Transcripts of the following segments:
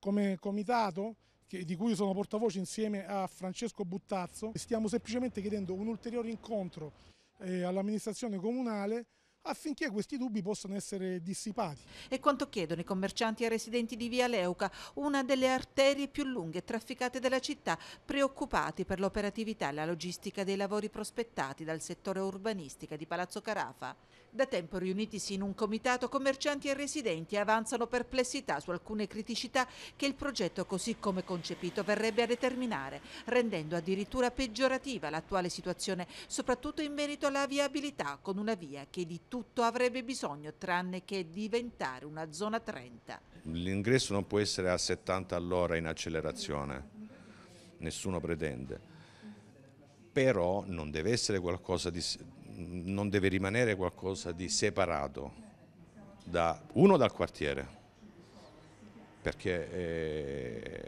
Come comitato, di cui sono portavoce insieme a Francesco Buttazzo, stiamo semplicemente chiedendo un ulteriore incontro eh, all'amministrazione comunale affinché questi dubbi possano essere dissipati. E quanto chiedono i commercianti e residenti di Via Leuca, una delle arterie più lunghe e trafficate della città, preoccupati per l'operatività e la logistica dei lavori prospettati dal settore urbanistica di Palazzo Carafa. Da tempo riunitisi in un comitato, commercianti e residenti avanzano perplessità su alcune criticità che il progetto così come concepito verrebbe a determinare, rendendo addirittura peggiorativa l'attuale situazione, soprattutto in merito alla viabilità con una via che di tutto avrebbe bisogno tranne che diventare una zona 30. L'ingresso non può essere a 70 all'ora in accelerazione, nessuno pretende, però non deve, di, non deve rimanere qualcosa di separato, da, uno dal quartiere, perché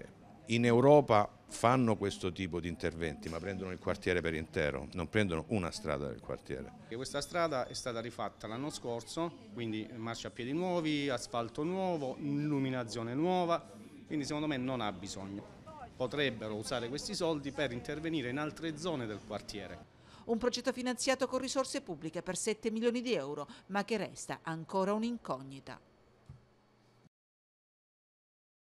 eh, in Europa fanno questo tipo di interventi, ma prendono il quartiere per intero, non prendono una strada del quartiere. questa strada è stata rifatta l'anno scorso, quindi marciapiedi nuovi, asfalto nuovo, illuminazione nuova, quindi secondo me non ha bisogno. Potrebbero usare questi soldi per intervenire in altre zone del quartiere. Un progetto finanziato con risorse pubbliche per 7 milioni di euro, ma che resta ancora un'incognita.